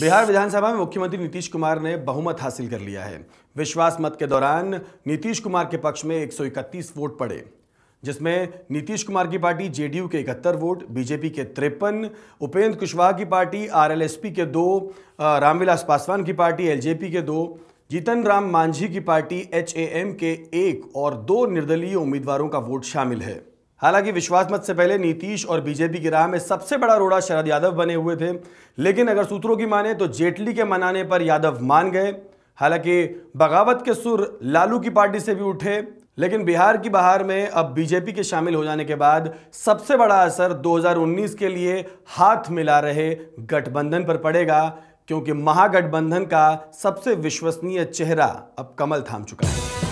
बिहार विधानसभा में मुख्यमंत्री नीतीश कुमार ने बहुमत हासिल कर लिया है विश्वास मत के दौरान नीतीश कुमार के पक्ष में 131 वोट पड़े जिसमें नीतीश कुमार की पार्टी जेडीयू के इकहत्तर वोट बीजेपी के तिरपन उपेंद्र कुशवाहा की पार्टी आरएलएसपी के दो रामविलास पासवान की पार्टी एलजेपी के दो जीतन राम मांझी की पार्टी एच के एक और दो निर्दलीय उम्मीदवारों का वोट शामिल है हालांकि विश्वास मत से पहले नीतीश और बीजेपी की राह में सबसे बड़ा रोड़ा शरद यादव बने हुए थे लेकिन अगर सूत्रों की माने तो जेटली के मनाने पर यादव मान गए हालांकि बगावत के सुर लालू की पार्टी से भी उठे लेकिन बिहार की बहार में अब बीजेपी के शामिल हो जाने के बाद सबसे बड़ा असर 2019 के लिए हाथ मिला रहे गठबंधन पर पड़ेगा क्योंकि महागठबंधन का सबसे विश्वसनीय चेहरा अब कमल थाम चुका है